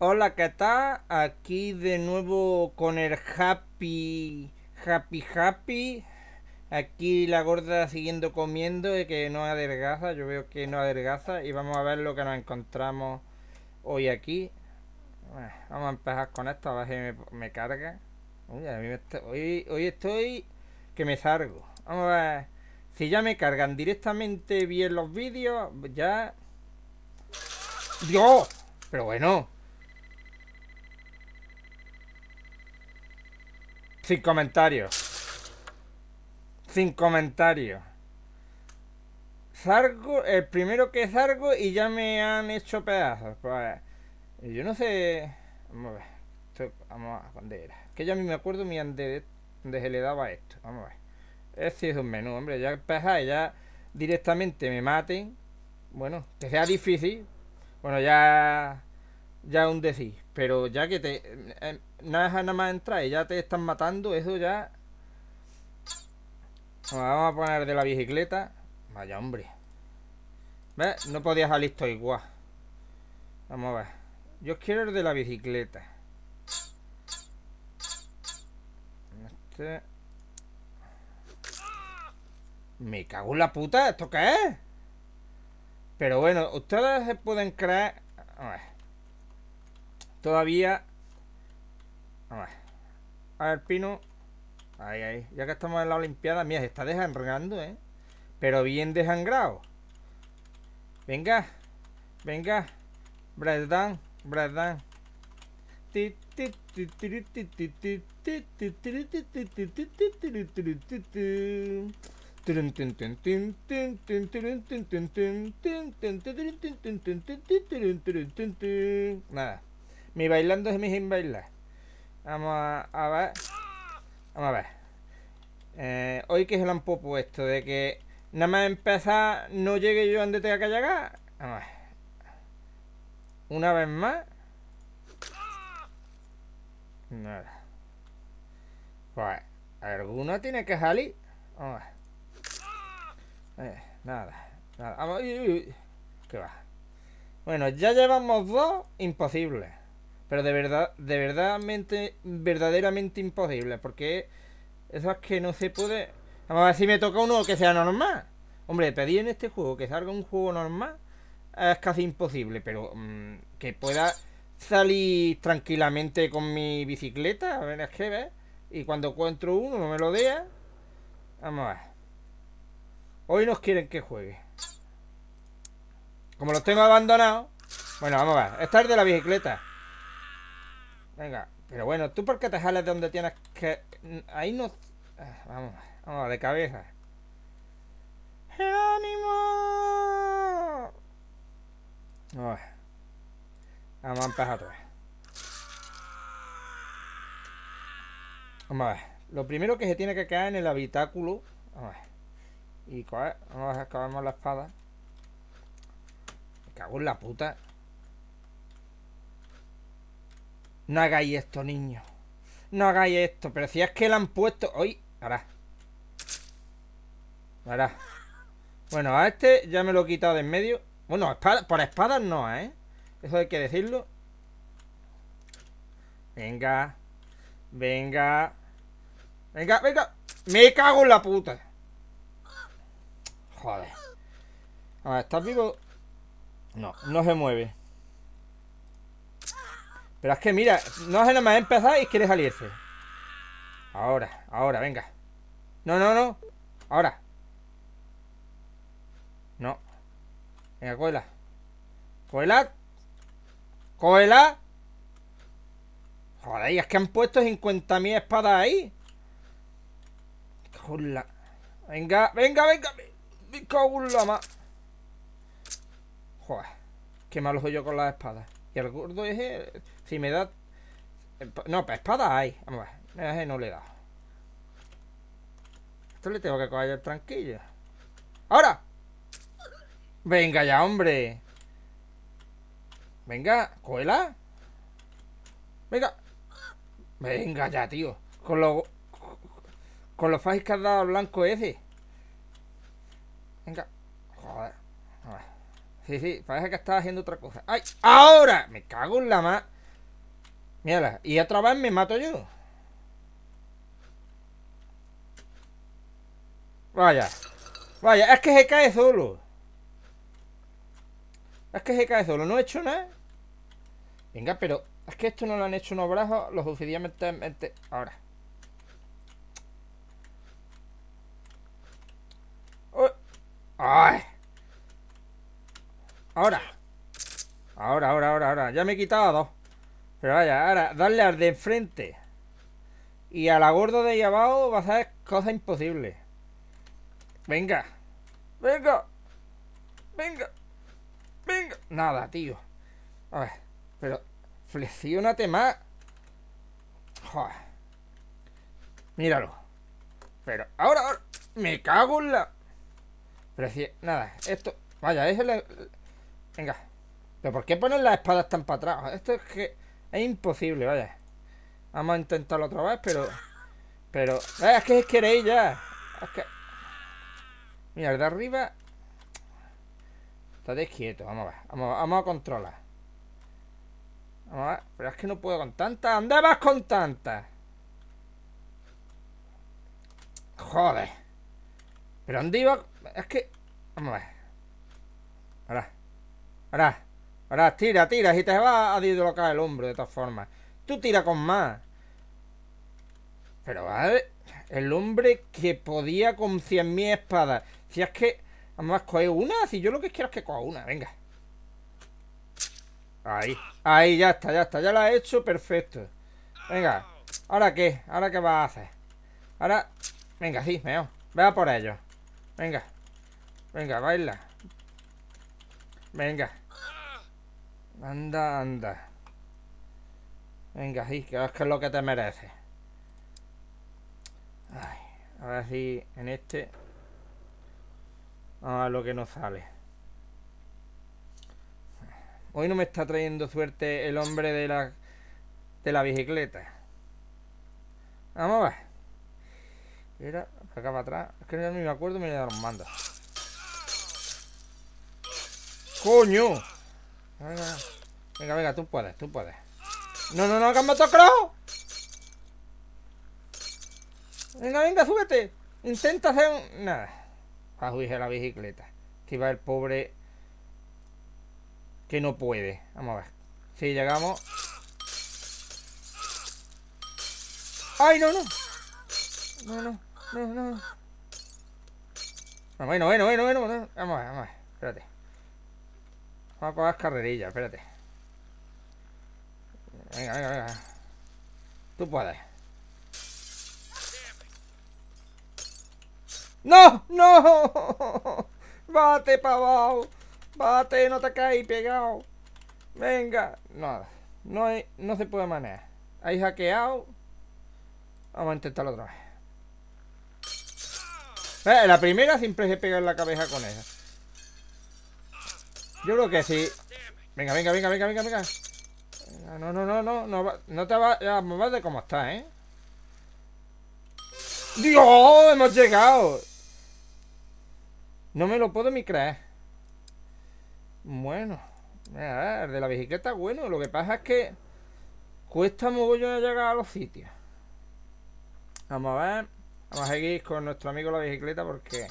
Hola, ¿qué tal? Aquí de nuevo con el Happy, Happy, Happy. Aquí la gorda siguiendo comiendo y que no adelgaza. Yo veo que no adelgaza y vamos a ver lo que nos encontramos hoy aquí. vamos a empezar con esto, a ver si me, carga. hoy, hoy estoy que me salgo. Vamos a ver. Si ya me cargan directamente bien los vídeos, ya... ¡Dios! Pero bueno, Sin comentarios. Sin comentarios. Salgo, el primero que salgo y ya me han hecho pedazos. Pues, yo no sé. Vamos a ver. vamos a era Que ya me acuerdo mi ande donde se le daba esto. Vamos a ver. Este es un menú, hombre. Ya empezáis, ya directamente me maten. Bueno, que sea difícil. Bueno, ya. Ya un decís pero ya que te. No eh, nada, nada más entrar y ya te están matando, eso ya. vamos a poner de la bicicleta. Vaya hombre. ¿Ves? No podías salir todo igual. Vamos a ver. Yo quiero el de la bicicleta. Este. Me cago en la puta, ¿esto qué es? Pero bueno, ustedes se pueden creer. A ver. Todavía... A ver. A ver, Pino. Ahí, ahí. Ya que estamos en la Olimpiada, mira, se está desangrando, ¿eh? Pero bien desangrado. Venga. Venga. Breakdown. Breakdown. Nada. Mi bailando es mi sin bailar. Vamos a, ver. Vamos a ver. Eh, hoy que se lo han puesto de que nada más empezar no llegue yo donde tenga que llegar. Vamos a ver. Una vez más. Nada. Pues alguno tiene que salir. Vamos a ver. Eh, nada. Nada. Vamos. Uy, va. Bueno, ya llevamos dos imposibles. Pero de verdad, de verdaderamente, verdaderamente imposible. Porque eso es que no se puede. Vamos a ver si me toca uno que sea normal. Hombre, pedir en este juego que salga un juego normal es casi imposible. Pero mm, que pueda salir tranquilamente con mi bicicleta. A ver, es que ves. Y cuando encuentro uno, no me lo deja, Vamos a ver. Hoy nos quieren que juegue. Como lo tengo abandonado, Bueno, vamos a ver. es de la bicicleta. Venga, pero bueno, ¿tú por qué te jales de donde tienes que...? Ahí no... Ah, vamos, vamos, de cabeza. ¡El ánimo! Vamos a empezar otra vez. Vamos a ver. Lo primero que se tiene que caer en el habitáculo... Vamos a ver. Y coger, vamos a acabar la espada. Me cago en la puta. No hagáis esto, niño. No hagáis esto. Pero si es que la han puesto... hoy Ahora. Ahora. Bueno, a este ya me lo he quitado de en medio. Bueno, por espadas no, ¿eh? Eso hay que decirlo. Venga. Venga. Venga, venga. Me cago en la puta. Joder. A ver, ¿estás vivo? No, no se mueve. Pero es que mira, no hace nada más empezar y quiere salirse. Ahora, ahora, venga. No, no, no. Ahora. No. Venga, cuela. Cuela. Cuela. Joder, es que han puesto 50.000 espadas ahí. Joder. Venga, venga, venga. Joder. Qué malo soy yo con las espadas el gordo ese, si me da... No, para espada hay. Vamos a ver, no le da Esto le tengo que coger tranquillo. ¡Ahora! Venga ya, hombre. Venga, cuela. Venga. Venga ya, tío. Con los... Con los fajis que has dado blanco ese. Venga. Joder. Sí, sí, parece que estaba haciendo otra cosa. ¡Ay! ¡Ahora! Me cago en la más Mírala, y otra vez me mato yo. Vaya. Vaya, es que se cae solo. Es que se cae solo. No he hecho nada. Venga, pero... Es que esto no lo han hecho unos brazos los suficientemente... Ahora. ahora. Ahora, ahora, ahora, ahora. Ya me he quitado dos. Pero vaya, ahora, darle al de enfrente. Y a la gordo de ahí abajo va a ser cosa imposible. Venga. Venga. Venga. Venga. Nada, tío. A ver. Pero flexiónate más. Míralo. Pero ahora, ahora. Me cago en la... Pero si... Nada, esto... Vaya, es el... Venga. ¿Pero por qué ponen las espadas tan para atrás? Esto es que es imposible, vaya. Vamos a intentarlo otra vez, pero... Pero... es que queréis ya. Es que... Mira, de arriba... Está quieto, vamos a ver. Vamos, a controlar. Vamos a ver. Pero es que no puedo con tantas. ¿Dónde vas con tantas? Joder. ¿Pero dónde iba? Es que... Vamos a ver. Ahora. Ahora, ahora tira, tira. Y te va a dislocar el hombro de todas formas. Tú tira con más. Pero ¿vale? el hombre que podía con 100.000 espadas. Si es que... Además, coge una. Si yo lo que quiero es que coja una. Venga. Ahí. Ahí, ya está, ya está. Ya la he hecho. Perfecto. Venga. ¿Ahora qué? ¿Ahora qué vas a hacer? Ahora... Venga, sí, meo. Vea por ello. Venga. Venga, baila. Venga. Anda, anda. Venga, sí, que es lo que te mereces. Ay, ver si en este... a ver lo que no sale. Hoy no me está trayendo suerte el hombre de la, de la bicicleta. Vamos a ver. Era acá para atrás. Es que no me acuerdo, me los manda. ¡Coño! Venga, venga, tú puedes, tú puedes. No, no, no, que me tocado. Venga, venga, súbete. Intenta hacer un... Nada. de la bicicleta. Que va el pobre... Que no puede. Vamos a ver. Si llegamos... ¡Ay, no, no! No, no, no, no. Bueno, bueno, bueno, bueno. Vamos a ver, vamos a ver. Espérate. Vamos a las carrerillas, espérate. Venga, venga, venga. Tú puedes. ¡No! ¡No! ¡Bate para abajo! ¡Bate! ¡No te caes pegado! ¡Venga! No, no, no se puede manejar. Hay hackeado. Vamos a intentarlo otra vez. Eh, la primera siempre se pega en la cabeza con esa. Yo creo que sí. Venga, venga, venga, venga, venga, venga. No, no, no, no, no, no te vas a mover de cómo está, ¿eh? ¡Dios! ¡Hemos llegado! No me lo puedo ni creer. Bueno, ver, el de la bicicleta, bueno, lo que pasa es que cuesta mogollón llegar a los sitios. Vamos a ver. Vamos a seguir con nuestro amigo la bicicleta porque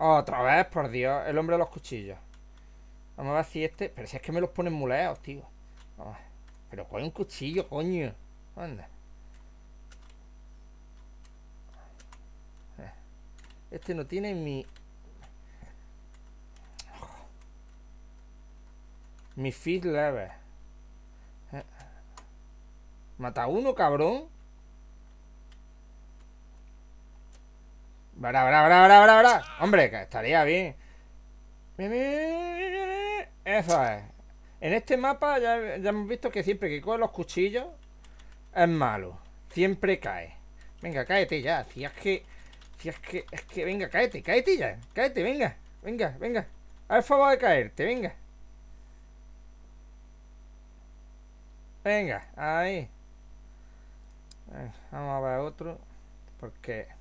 Otra vez, por Dios. El hombre de los cuchillos. Vamos a ver si este... Pero si es que me los ponen muleos tío. pero con un cuchillo, coño. Eh, este no tiene mi... Mi feed level. Eh, mata uno, cabrón. Hombre, que estaría bien. Eso es. En este mapa ya, hemos visto que siempre que coge los cuchillos es malo. Siempre cae. Venga, cáete ya. Si es que. Si es que. Es que venga, cáete, cáete ya. Cáete, venga. Venga, venga. al favor de caerte, venga. Venga, ahí. Eh, vamos a ver otro. Porque.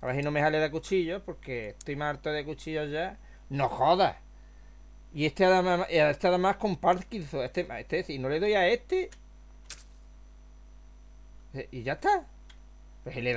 A ver si no me jale de cuchillo, porque estoy más harto de cuchillos ya. ¡No jodas! Y este además, este además con Parkinson. Este, este, si no le doy a este. Eh, y ya está. Pues